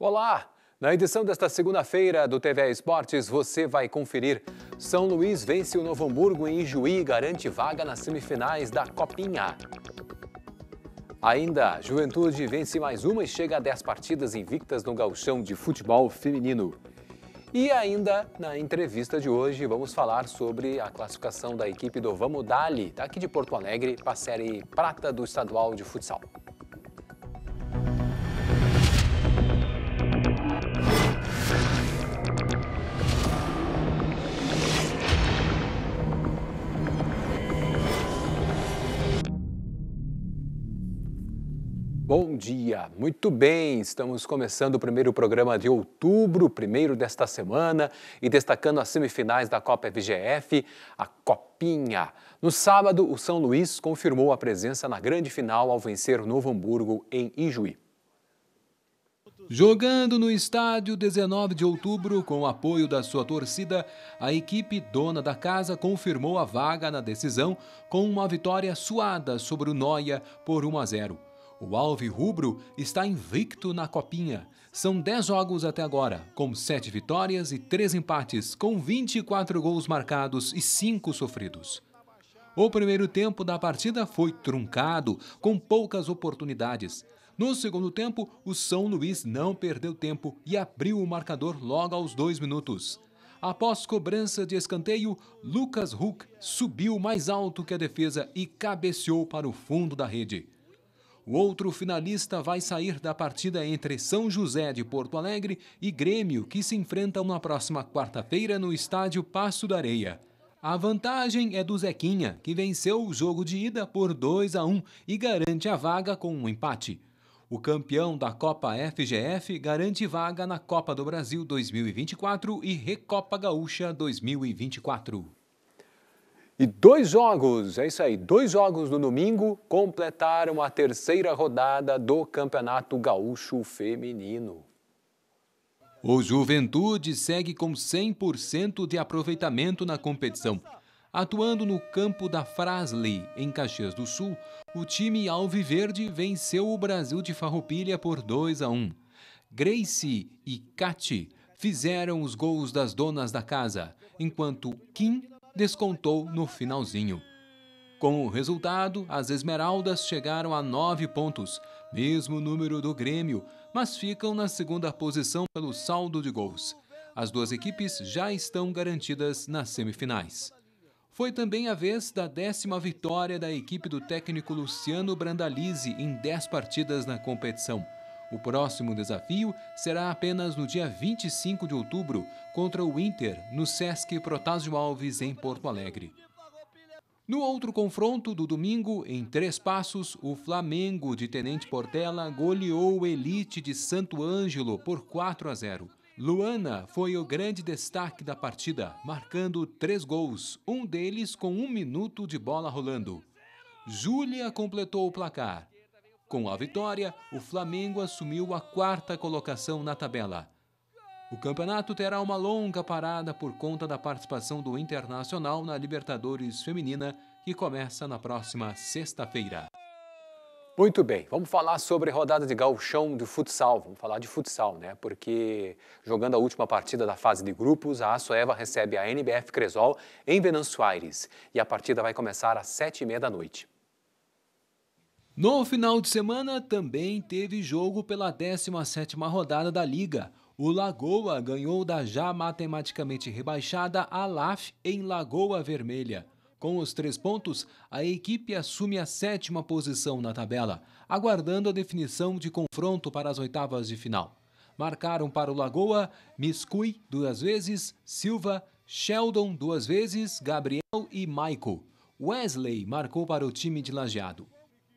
Olá! Na edição desta segunda-feira do TVA Esportes, você vai conferir. São Luís vence o Novo Hamburgo em Ijuí e garante vaga nas semifinais da Copinha. Ainda, Juventude vence mais uma e chega a 10 partidas invictas no gauchão de futebol feminino. E ainda, na entrevista de hoje, vamos falar sobre a classificação da equipe do Vamos Dali, daqui de Porto Alegre, para a Série Prata do Estadual de Futsal. Bom dia, muito bem. Estamos começando o primeiro programa de outubro, primeiro desta semana, e destacando as semifinais da Copa FGF, a Copinha. No sábado, o São Luís confirmou a presença na grande final ao vencer Novo Hamburgo em Ijuí. Jogando no estádio 19 de outubro, com o apoio da sua torcida, a equipe dona da casa confirmou a vaga na decisão com uma vitória suada sobre o Noia por 1 a 0. O Alve Rubro está invicto na Copinha. São 10 jogos até agora, com 7 vitórias e 3 empates, com 24 gols marcados e 5 sofridos. O primeiro tempo da partida foi truncado, com poucas oportunidades. No segundo tempo, o São Luís não perdeu tempo e abriu o marcador logo aos dois minutos. Após cobrança de escanteio, Lucas Huck subiu mais alto que a defesa e cabeceou para o fundo da rede. O outro finalista vai sair da partida entre São José de Porto Alegre e Grêmio, que se enfrentam na próxima quarta-feira no estádio Passo da Areia. A vantagem é do Zequinha, que venceu o jogo de ida por 2 a 1 e garante a vaga com um empate. O campeão da Copa FGF garante vaga na Copa do Brasil 2024 e Recopa Gaúcha 2024. E dois jogos, é isso aí, dois jogos no domingo completaram a terceira rodada do Campeonato Gaúcho Feminino. O Juventude segue com 100% de aproveitamento na competição. Atuando no campo da Frasley, em Caxias do Sul, o time Alviverde venceu o Brasil de Farroupilha por 2 a 1. Grace e Cati fizeram os gols das donas da casa, enquanto Kim descontou no finalzinho. Com o resultado, as Esmeraldas chegaram a nove pontos, mesmo número do Grêmio, mas ficam na segunda posição pelo saldo de gols. As duas equipes já estão garantidas nas semifinais. Foi também a vez da décima vitória da equipe do técnico Luciano Brandalize em dez partidas na competição. O próximo desafio será apenas no dia 25 de outubro contra o Inter no Sesc Protásio Alves em Porto Alegre. No outro confronto do domingo, em três passos, o Flamengo de Tenente Portela goleou o Elite de Santo Ângelo por 4 a 0. Luana foi o grande destaque da partida, marcando três gols, um deles com um minuto de bola rolando. Júlia completou o placar com a vitória, o Flamengo assumiu a quarta colocação na tabela. O campeonato terá uma longa parada por conta da participação do Internacional na Libertadores Feminina, que começa na próxima sexta-feira. Muito bem, vamos falar sobre rodada de galchão do futsal. Vamos falar de futsal, né? Porque jogando a última partida da fase de grupos, a Açoeva recebe a NBF Cresol em Venanço Aires. E a partida vai começar às sete e meia da noite. No final de semana também teve jogo pela 17ª rodada da Liga. O Lagoa ganhou da já matematicamente rebaixada Alaf em Lagoa Vermelha. Com os três pontos, a equipe assume a sétima posição na tabela, aguardando a definição de confronto para as oitavas de final. Marcaram para o Lagoa, Miscui duas vezes, Silva, Sheldon duas vezes, Gabriel e Michael. Wesley marcou para o time de Lajeado.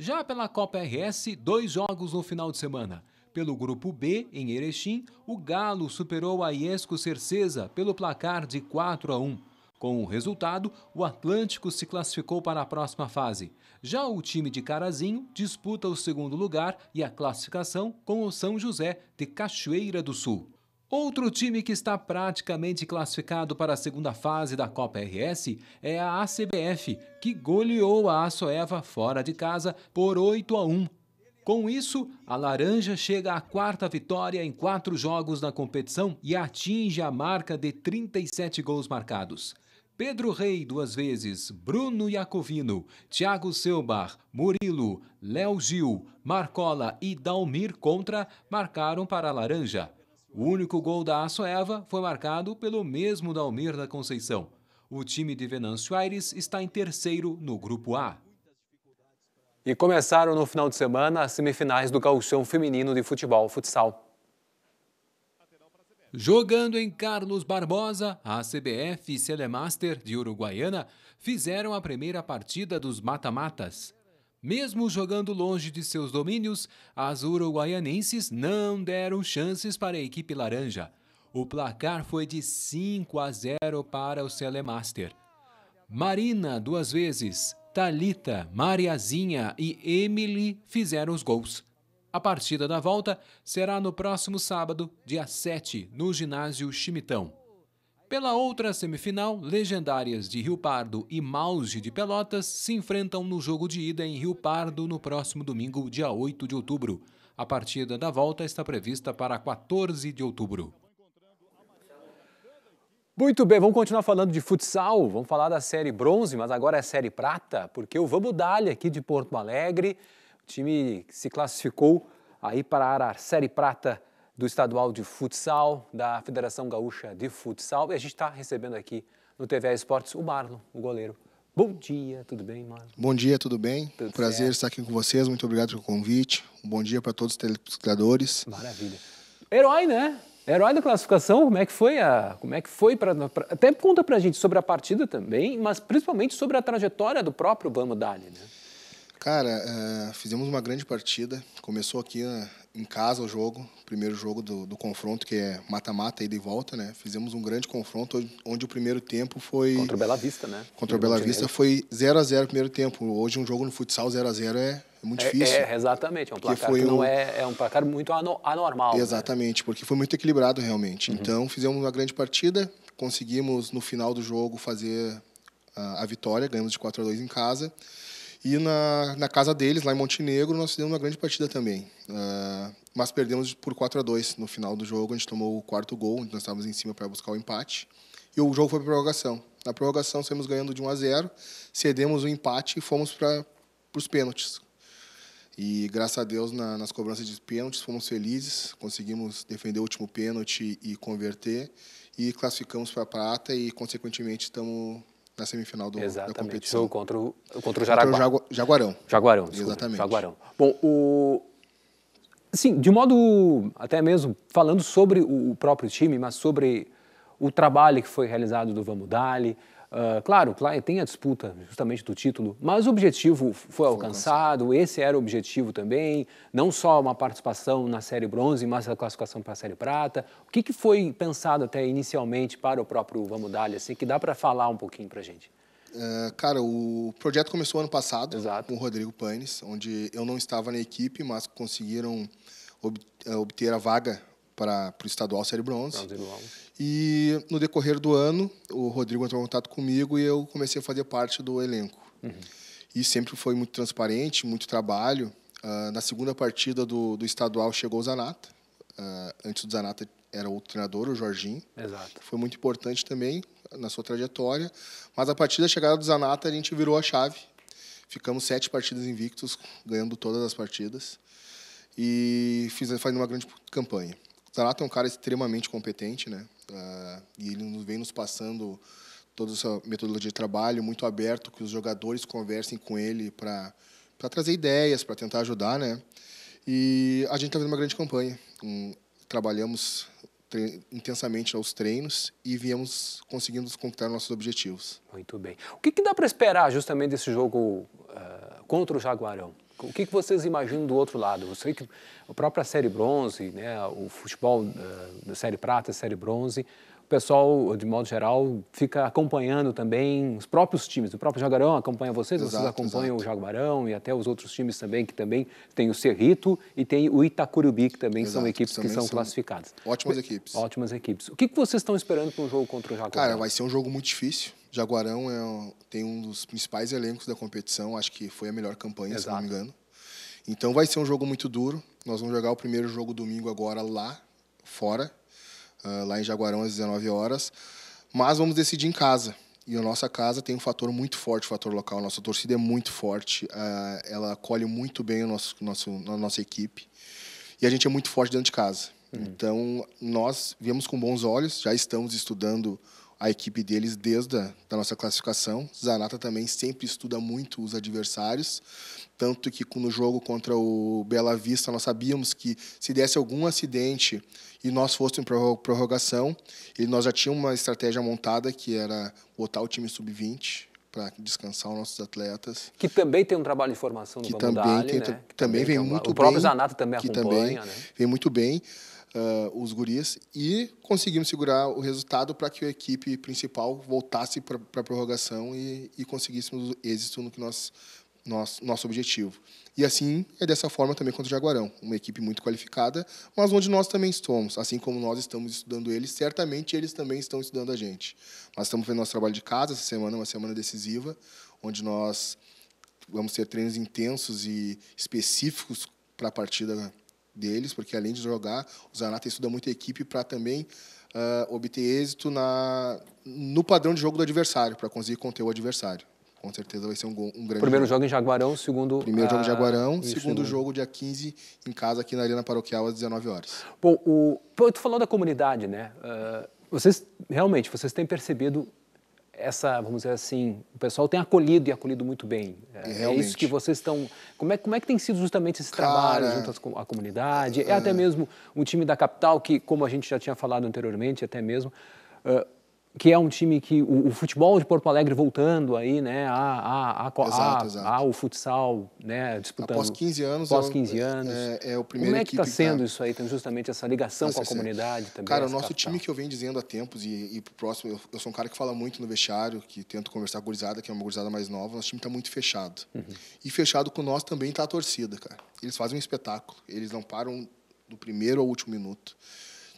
Já pela Copa RS, dois jogos no final de semana. Pelo grupo B, em Erechim, o Galo superou a Iesco Cercesa pelo placar de 4 a 1. Com o resultado, o Atlântico se classificou para a próxima fase. Já o time de Carazinho disputa o segundo lugar e a classificação com o São José de Cachoeira do Sul. Outro time que está praticamente classificado para a segunda fase da Copa RS é a ACBF, que goleou a Assoeva fora de casa por 8 a 1. Com isso, a Laranja chega à quarta vitória em quatro jogos na competição e atinge a marca de 37 gols marcados. Pedro Rei duas vezes, Bruno Iacovino, Thiago Selbar, Murilo, Léo Gil, Marcola e Dalmir Contra marcaram para a Laranja. O único gol da Assoeva foi marcado pelo mesmo Dalmir da Conceição. O time de Venâncio Aires está em terceiro no Grupo A. E começaram no final de semana as semifinais do Gauchão Feminino de Futebol Futsal. Jogando em Carlos Barbosa, a CBF e Celemaster de Uruguaiana fizeram a primeira partida dos mata-matas. Mesmo jogando longe de seus domínios, as uruguaianenses não deram chances para a equipe laranja. O placar foi de 5 a 0 para o Celemaster. Marina duas vezes, Talita, Mariazinha e Emily fizeram os gols. A partida da volta será no próximo sábado, dia 7, no ginásio Chimitão. Pela outra semifinal, legendárias de Rio Pardo e Mauge de Pelotas se enfrentam no jogo de ida em Rio Pardo no próximo domingo, dia 8 de outubro. A partida da volta está prevista para 14 de outubro. Muito bem, vamos continuar falando de futsal, vamos falar da série bronze, mas agora é a série prata, porque o Vamos Dali aqui de Porto Alegre, o time se classificou aí para a série prata do estadual de futsal, da Federação Gaúcha de Futsal. E a gente está recebendo aqui no TVA Esportes o Marlon, o goleiro. Bom dia, tudo bem, Marlon? Bom dia, tudo bem? Tudo prazer certo. estar aqui com vocês, muito obrigado pelo convite. Um bom dia para todos os telespectadores. Maravilha. Herói, né? Herói da classificação, como é que foi a, como é que foi para até conta para a gente sobre a partida também, mas principalmente sobre a trajetória do próprio Vamos Dali, né? Cara, uh, fizemos uma grande partida. Começou aqui uh, em casa o jogo, primeiro jogo do, do confronto, que é mata-mata, ida e volta, né? Fizemos um grande confronto, onde o primeiro tempo foi... Contra o Bela Vista, né? Contra o Bela Vista foi 0 a 0 o primeiro tempo. Hoje um jogo no futsal 0 a 0 é, é muito é, difícil. É, exatamente. É um placar que não um... É, é um placar muito anormal. Né? Exatamente, né? porque foi muito equilibrado realmente. Uhum. Então, fizemos uma grande partida, conseguimos no final do jogo fazer a, a vitória, ganhamos de 4 a 2 em casa. E na, na casa deles, lá em Montenegro, nós fizemos uma grande partida também. Uh, mas perdemos por 4 a 2 no final do jogo. A gente tomou o quarto gol, onde nós estávamos em cima para buscar o empate. E o jogo foi para prorrogação. Na prorrogação, saímos ganhando de 1 a 0, cedemos o empate e fomos para os pênaltis. E graças a Deus, na, nas cobranças de pênaltis, fomos felizes, conseguimos defender o último pênalti e converter, e classificamos para a prata, e consequentemente estamos na semifinal do, Exatamente. da competição. contra o, contra o, Jaraguá. Contra o Jaguarão. Jaguarão, desculpa. Exatamente. Jaguarão. Bom, o... Sim, de modo até mesmo falando sobre o próprio time, mas sobre o trabalho que foi realizado do Vamos Dali, Uh, claro, tem a disputa justamente do título, mas o objetivo foi, alcançado, esse era o objetivo também, não só uma participação na série bronze, mas a classificação para a série prata. O que, que foi pensado até inicialmente para o próprio Vamudalha, assim, que dá para falar um pouquinho para a gente? É, cara, o projeto começou ano passado Exato. com o Rodrigo Paines, onde eu não estava na equipe, mas conseguiram ob é, obter a vaga para o estadual Série Bronze. E no decorrer do ano, o Rodrigo entrou em contato comigo e eu comecei a fazer parte do elenco. Uhum. E sempre foi muito transparente, muito trabalho. Uh, na segunda partida do, do estadual chegou o Zanata. Uh, antes do Zanata era o treinador, o Jorginho. Exato. Foi muito importante também na sua trajetória. Mas a partir da chegada do Zanata, a gente virou a chave. Ficamos sete partidas invictos, ganhando todas as partidas. E fiz, fazendo uma grande campanha. Zanata é um cara extremamente competente, né? Uh, e ele vem nos passando toda essa metodologia de trabalho muito aberto, que os jogadores conversem com ele para trazer ideias, para tentar ajudar, né? E a gente está vendo uma grande campanha. Um, trabalhamos intensamente aos treinos e viemos conseguindo conquistar nossos objetivos. Muito bem. O que, que dá para esperar justamente desse jogo uh, contra o Jaguarão? O que, que vocês imaginam do outro lado? Eu sei que a própria série bronze, né, o futebol eh, da série prata, série bronze, o pessoal, de modo geral, fica acompanhando também os próprios times. O próprio Jaguarão acompanha vocês, exato, vocês acompanham exato. o Jaguarão e até os outros times também, que também tem o Cerrito e tem o Itacurubi, que também exato, são equipes que são, são, classificadas. Ótimas equipes. Ótimas equipes. O que, que vocês estão esperando para um jogo contra o Jaguarão? Cara, vai ser um jogo muito difícil. Jaguarão é tem um dos principais elencos da competição, acho que foi a melhor campanha, Exato. se não me engano. Então vai ser um jogo muito duro. Nós vamos jogar o primeiro jogo domingo agora lá fora, uh, lá em Jaguarão às 19 horas, mas vamos decidir em casa. E a nossa casa tem um fator muito forte, o um fator local. Nossa torcida é muito forte, uh, ela acolhe muito bem o nosso, nosso, a nossa equipe. E a gente é muito forte dentro de casa. Uhum. Então, nós viemos com bons olhos, já estamos estudando a equipe deles desde a da nossa classificação. Zanata também sempre estuda muito os adversários, tanto que no jogo contra o Bela Vista nós sabíamos que se desse algum acidente e nós fôssemos em prorrogação, e nós já tínhamos uma estratégia montada que era botar o time sub-20 para descansar os nossos atletas. Que também tem um trabalho de formação no que também, Dali, tem, né? que também, também vem muito bem. O próprio Zanata também que acompanha. Também né? vem muito bem uh, os guris e conseguimos segurar o resultado para que a equipe principal voltasse para a prorrogação e, e conseguíssemos êxito no que nós nosso, nosso objetivo. E assim é dessa forma também contra o Jaguarão, uma equipe muito qualificada, mas onde nós também estamos, assim como nós estamos estudando eles, certamente eles também estão estudando a gente. Nós estamos fazendo nosso trabalho de casa, essa semana é uma semana decisiva, onde nós vamos ter treinos intensos e específicos para a partida deles, porque além de jogar, o Zanata estuda muito a equipe para também uh, obter êxito na, no padrão de jogo do adversário, para conseguir conter o adversário. Com certeza vai ser um, um grande Primeiro jogo. jogo em Jaguarão, segundo... Primeiro jogo em ah, Jaguarão, isso, segundo né? jogo dia 15 em casa aqui na Arena Paroquial às 19 horas. Bom, o... Pô, tu falou da comunidade, né? Uh, vocês, realmente, vocês têm percebido essa, vamos dizer assim, o pessoal tem acolhido e acolhido muito bem. É, é isso que vocês estão. Como é, como é que tem sido justamente esse Cara, trabalho junto à comunidade? É, é até mesmo um time da capital que, como a gente já tinha falado anteriormente, até mesmo. Uh, que é um time que o, o, futebol de Porto Alegre voltando aí, né, a, a, a, a, exato. a o futsal, né, disputando. Após 15 anos. Após 15 anos. É, é, o primeiro Como é que está sendo tá... isso aí, então, justamente essa ligação com a é- comunidade também? Cara, o nosso capital. time que eu venho dizendo há tempos e, e pro próximo, eu, eu, sou um cara que fala muito no vestiário, que tento conversar com a gurizada, que é uma gurizada mais nova, nosso time está muito fechado. Uhum. E fechado com nós também está a torcida, cara. Eles fazem um espetáculo, eles não param do primeiro ao último minuto.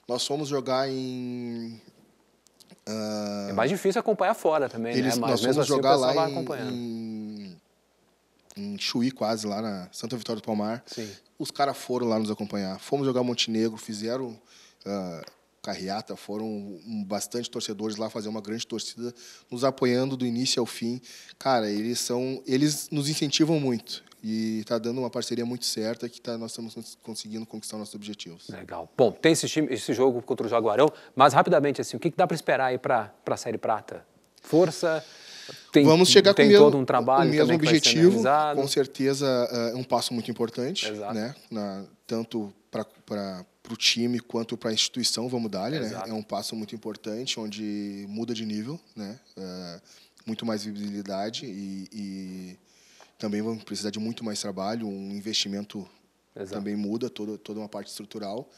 Nós fomos jogar em Uh, é mais difícil acompanhar fora também, eles, né? Mas nós mesmo assim, jogar lá vai acompanhando. Em, em Chuí, quase, lá na Santa Vitória do Palmar. Sim. Os caras foram lá nos acompanhar. Fomos jogar Montenegro, fizeram... Uh, carreata, foram bastante torcedores lá fazer uma grande torcida, nos apoiando do início ao fim. Cara, eles são, eles nos incentivam muito. E está dando uma parceria muito certa que tá, nós estamos conseguindo conquistar nossos objetivos. Legal. Bom, tem esse, time, esse jogo contra o Jaguarão, mas rapidamente, assim, o que, que dá para esperar aí para a Série Prata? Força, tem, vamos chegar com mesmo, todo um trabalho o mesmo objetivo com certeza é um passo muito importante Exato. né Na, tanto para o time quanto para a instituição vamos dar né é um passo muito importante onde muda de nível né uh, muito mais visibilidade e, e também vão precisar de muito mais trabalho, um investimento Exato. também muda toda toda uma parte estrutural.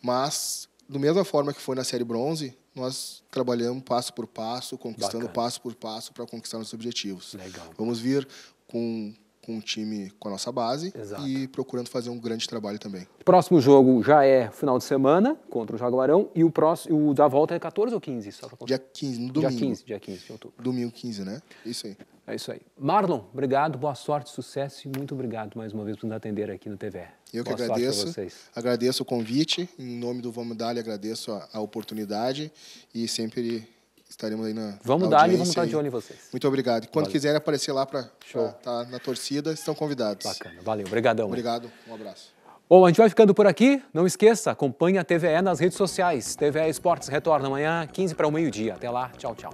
Mas, do mesma forma que foi na série bronze, nós trabalhamos passo por passo, conquistando Bacana. passo por passo para conquistar nossos objetivos. Legal. Vamos vir com com o time, com a nossa base Exato. e procurando fazer um grande trabalho também. Próximo jogo já é final de semana contra o Jaguarão e o próximo o da volta é 14 ou 15? Só pra... Dia 15, no domingo. Dia 15, dia 15 de outubro. Domingo 15, né? Isso aí. É isso aí. Marlon, obrigado, boa sorte, sucesso e muito obrigado mais uma vez por nos atender aqui no TV Eu boa que agradeço. Agradeço o convite. Em nome do Vamos Dali, agradeço a, a oportunidade e sempre estaremos aí na. Vamos dar e vamos estar de olho em vocês. Muito obrigado. quando valeu. quiserem aparecer lá para estar tá na torcida, estão convidados. Bacana, valeu. Obrigadão. Obrigado, um abraço. Bom, a gente vai ficando por aqui. Não esqueça, acompanhe a TVE nas redes sociais. TVE Esportes retorna amanhã, 15 para o meio-dia. Até lá, tchau, tchau.